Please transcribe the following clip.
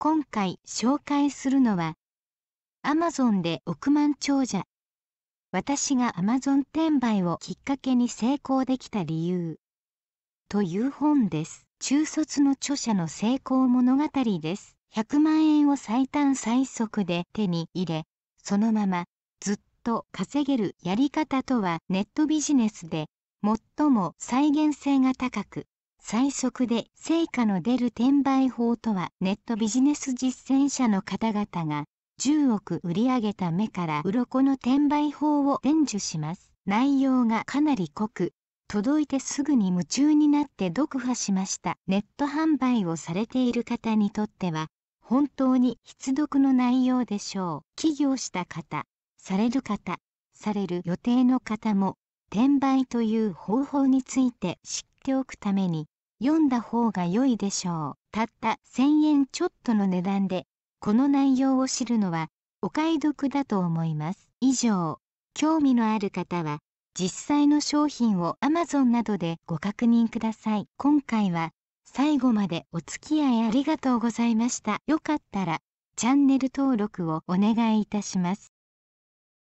今回紹介するのはアマゾンで億万長者私が Amazon 転売をきっかけに成功できた理由という本です中卒の著者の成功物語です100万円を最短最速で手に入れそのままずっと稼げるやり方とはネットビジネスで最も再現性が高く最速で成果の出る転売法とはネットビジネス実践者の方々が10億売り上げた目から鱗の転売法を伝授します。内容がかなり濃く、届いてすぐに夢中になって読破しました。ネット販売をされている方にとっては、本当に必読の内容でしょう。起業した方、される方、される予定の方も、転売という方法についてししておくために読んだ方が良いでしょう。たった1000円ちょっとの値段でこの内容を知るのはお買い得だと思います。以上、興味のある方は実際の商品を Amazon などでご確認ください。今回は最後までお付き合いありがとうございました。よかったらチャンネル登録をお願いいたします。